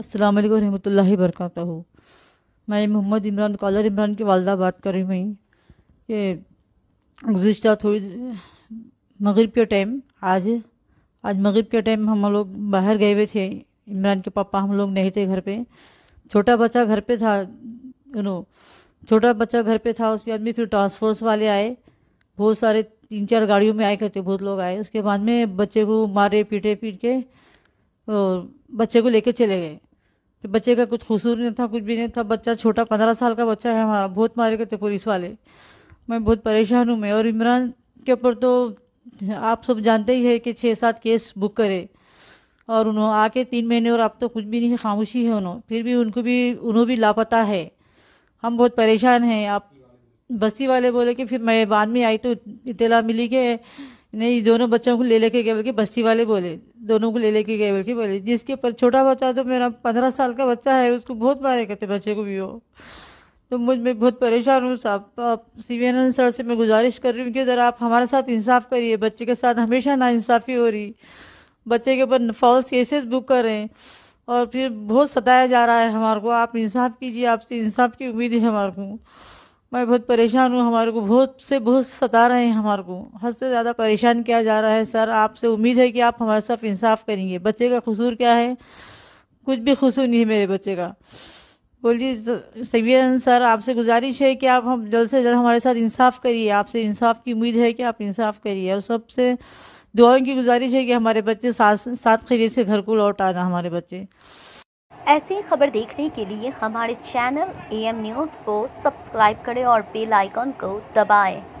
अस्सलाम वालेकुम रहमतुल्लाहि वरकत मैं मोहम्मद इमरान कॉलर इमरान की वालदा बात कर रही हूँ ये गुज्त थोड़ी मगरब के टाइम आज आज मगरब के टाइम हम लोग बाहर गए हुए थे इमरान के पापा हम लोग नहीं थे घर पे छोटा बच्चा घर पे था यू नो छोटा बच्चा घर पे था उसके बाद में फिर ट्रांसफोर्स वाले आए बहुत सारे तीन चार गाड़ियों में आए करते बहुत लोग आए उसके बाद में बच्चे को मारे पीटे पीट के और बच्चे को लेके चले गए तो बच्चे का कुछ कसूर नहीं था कुछ भी नहीं था बच्चा छोटा पंद्रह साल का बच्चा है हमारा बहुत मारे गए थे पुलिस वाले मैं बहुत परेशान हूँ मैं और इमरान के ऊपर तो आप सब जानते ही है कि छः सात केस बुक करे और उन्होंने आके तीन महीने और अब तो कुछ भी नहीं खामोशी है उन्होंने फिर भी उनको भी उन्होंने भी लापता है हम बहुत परेशान हैं आप बस्ती वाले बोले कि फिर मैं बाद में आई तो इतला मिली कि नहीं दोनों बच्चों को ले लेके गए बल्कि बस्ती वाले बोले दोनों को ले लेके गए बल्कि बोले जिसके पर छोटा बच्चा तो मेरा पंद्रह साल का बच्चा है उसको बहुत मारे कहते बच्चे को भी हो तो मुझ में बहुत परेशान हूँ साहब तो आप सी वी सर से मैं गुजारिश कर रही हूँ कि अगर आप हमारे साथ इंसाफ करिए बच्चे के साथ हमेशा नाइंसाफ़ी हो रही बच्चे के ऊपर फॉल्स केसेस बुक कर रहे हैं और फिर बहुत सताया जा रहा है हमारे को आप इंसाफ कीजिए आपसे इंसाफ की उम्मीद है हमारे को मैं बहुत परेशान हूँ हमारे को बहुत से बहुत सता रहे हैं हमारे को हद से ज़्यादा परेशान किया जा रहा है सर आपसे उम्मीद है कि आप हमारे साथ इंसाफ करेंगे बच्चे का कसूर क्या है कुछ भी कसूर नहीं है मेरे बच्चे का बोलिए सैयद सर आपसे गुजारिश है कि आप हम जल्द से जल्द हमारे साथ इंसाफ करिए आपसे इंसाफ की उम्मीद है कि आप इंसाफ करिए और सबसे दुआओं की गुजारिश है कि हमारे बच्चे सात सात खरीद से घर को लौट आना हमारे बच्चे ऐसी खबर देखने के लिए हमारे चैनल एएम न्यूज़ को सब्सक्राइब करें और बेल आइकन को दबाएं।